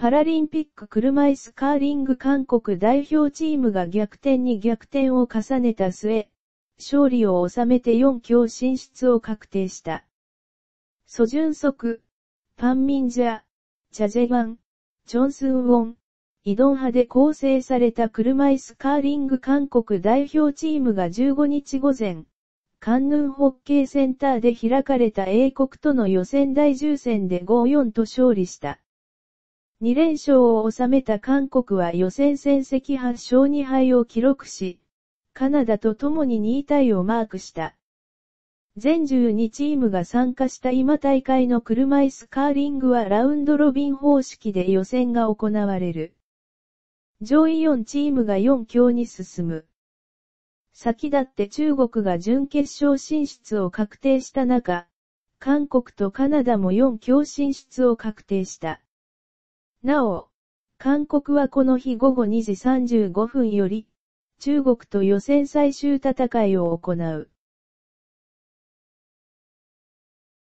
パラリンピック車椅子カーリング韓国代表チームが逆転に逆転を重ねた末、勝利を収めて4強進出を確定した。ソジュンソク、パンミンジャ、チャジェワン、チョンスンウォン、イドン派で構成された車椅子カーリング韓国代表チームが15日午前、カンヌンホッケーセンターで開かれた英国との予選第10戦で5-4と勝利した。2連勝を収めた韓国は予選戦績8勝2敗を記録し、カナダと共に2位タイをマークした。全12チームが参加した今大会の車椅子カーリングはラウンドロビン方式で予選が行われる。上位4チームが4強に進む。先だって中国が準決勝進出を確定した中、韓国とカナダも4強進出を確定した。なお、韓国はこの日午後2時35分より、中国と予選最終戦いを行う。